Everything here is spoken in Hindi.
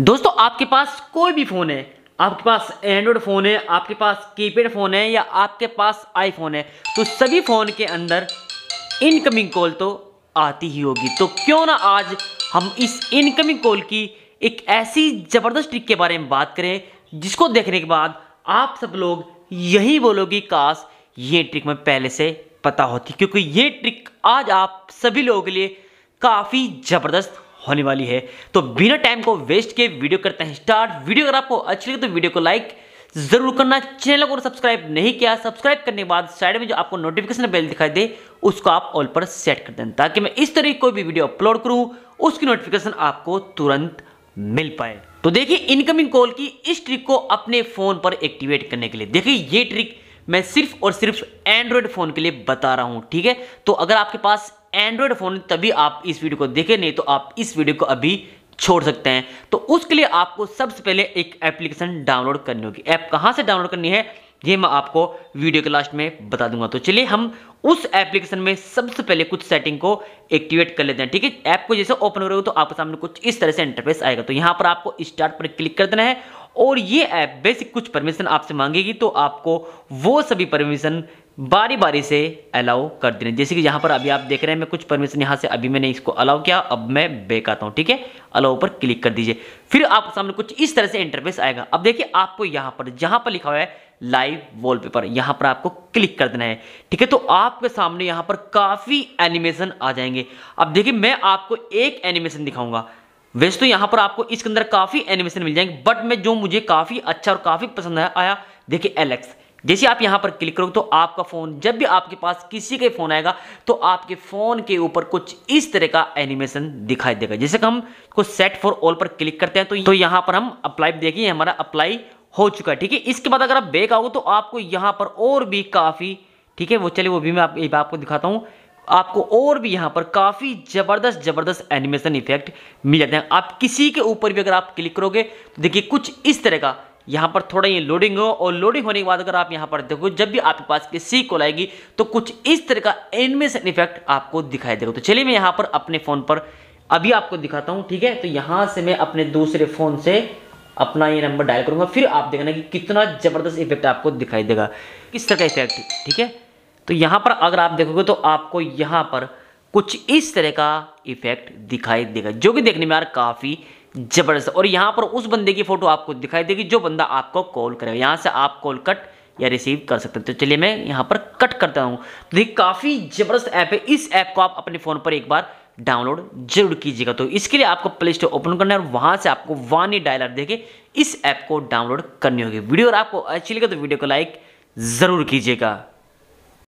दोस्तों आपके पास कोई भी फ़ोन है आपके पास एंड्रॉयड फ़ोन है आपके पास कीपैड फ़ोन है या आपके पास आईफोन है तो सभी फ़ोन के अंदर इनकमिंग कॉल तो आती ही होगी तो क्यों ना आज हम इस इनकमिंग कॉल की एक ऐसी ज़बरदस्त ट्रिक के बारे में बात करें जिसको देखने के बाद आप सब लोग यही बोलोगे काश ये ट्रिक मैं पहले से पता होती क्योंकि ये ट्रिक आज आप सभी लोगों के लिए काफ़ी ज़बरदस्त होने वाली है तो बिना टाइम को वेस्ट किए वीडियो करते हैं स्टार्ट वीडियो अगर आपको अच्छी लगे तो वीडियो को लाइक जरूर करना चैनल को सब्सक्राइब नहीं किया सब्सक्राइब करने के बाद साइड में जो आपको नोटिफिकेशन बेल दिखाई दे उसको आप ऑल पर सेट कर दें ताकि मैं इस तरह की कोई भी वीडियो अपलोड करूं उसकी नोटिफिकेशन आपको तुरंत मिल पाए तो देखिए इनकमिंग कॉल की इस ट्रिक को अपने फ़ोन पर एक्टिवेट करने के लिए देखिए ये ट्रिक मैं सिर्फ और सिर्फ एंड्रॉयड फ़ोन के लिए बता रहा हूं ठीक है तो अगर आपके पास एंड्रॉयड फ़ोन तभी आप इस वीडियो को देखें नहीं तो आप इस वीडियो को अभी छोड़ सकते हैं तो उसके लिए आपको सबसे पहले एक एप्लीकेशन डाउनलोड करनी होगी ऐप कहाँ से डाउनलोड करनी है ये मैं आपको वीडियो के लास्ट में बता दूंगा तो चलिए हम उस एप्लीकेशन में सबसे पहले कुछ सेटिंग को एक्टिवेट कर लेते हैं ठीक है ऐप को जैसे ओपन करोगे तो आपके सामने कुछ इस तरह से इंटरफेस आएगा तो यहाँ पर आपको स्टार्ट पर क्लिक कर देना है और ये ऐप बेसिक कुछ परमिशन आपसे मांगेगी तो आपको वो सभी परमिशन बारी बारी से अलाउ कर देना जैसे कि यहाँ पर अभी आप देख रहे हैं मैं कुछ परमिशन यहाँ से अभी मैंने इसको अलाउ किया अब मैं बेक आता हूँ ठीक है अलाउ पर क्लिक कर दीजिए फिर आपके सामने कुछ इस तरह से इंटरफेस आएगा अब देखिए आपको यहाँ पर जहाँ पर लिखा हुआ है लाइव वॉलपेपर यहाँ पर आपको क्लिक कर देना है ठीक है तो आपके सामने यहाँ पर काफ़ी एनिमेशन आ जाएंगे अब देखिए मैं आपको एक एनिमेशन दिखाऊंगा वैसे तो यहाँ पर आपको इसके अंदर काफ़ी एनिमेशन मिल जाएंगे बट मैं जो मुझे काफ़ी अच्छा और काफ़ी पसंद आया देखिए एलेक्स जैसे आप यहां पर क्लिक करोगे तो आपका फ़ोन जब भी आपके पास किसी का फ़ोन आएगा तो आपके फ़ोन के ऊपर कुछ इस तरह का एनिमेशन दिखाई देगा जैसे कि हम कुछ सेट फॉर ऑल पर क्लिक करते हैं तो, तो यहां पर हम अप्लाई देखिए हमारा अप्लाई हो चुका है ठीक है इसके बाद अगर आप बैक आओगे तो आपको यहां पर और भी काफ़ी ठीक है वो चलिए वो भी मैं आप, आपको दिखाता हूं आपको और भी यहां पर काफ़ी ज़बरदस्त ज़बरदस्त एनिमेशन इफेक्ट मिल जाते हैं आप किसी के ऊपर भी अगर आप क्लिक करोगे तो देखिए कुछ इस तरह का यहाँ पर थोड़ा ये लोडिंग हो और लोडिंग होने के बाद अगर आप यहाँ पर देखो जब भी आपके पास किसी सी कॉल आएगी तो कुछ इस तरह का एनिमेशन इफेक्ट आपको दिखाई देगा तो चलिए मैं यहाँ पर अपने फ़ोन पर अभी आपको दिखाता हूँ ठीक है तो यहाँ से मैं अपने दूसरे फ़ोन से अपना ये नंबर डायल करूँगा फिर आप देखना कि कितना ज़बरदस्त इफेक्ट आपको दिखाई देगा किस तरह का इफेक्ट ठीक है तो यहाँ पर अगर आप देखोगे तो आपको यहाँ पर कुछ इस तरह का इफेक्ट दिखाई देगा जो कि देखने में यार काफ़ी ज़बरदस्त और यहाँ पर उस बंदे की फ़ोटो आपको दिखाई देगी जो बंदा आपको कॉल करेगा यहाँ से आप कॉल कट या रिसीव कर सकते हैं तो चलिए मैं यहाँ पर कट करता हूँ तो ये काफ़ी ज़बरदस्त ऐप है इस ऐप को आप अपने फ़ोन पर एक बार डाउनलोड जरूर कीजिएगा तो इसके लिए आपको प्ले स्टोर ओपन करना है और वहाँ से आपको वानी डायलर देके इस ऐप को डाउनलोड करनी होगी वीडियो और आपको अच्छी लगे तो वीडियो को लाइक ज़रूर कीजिएगा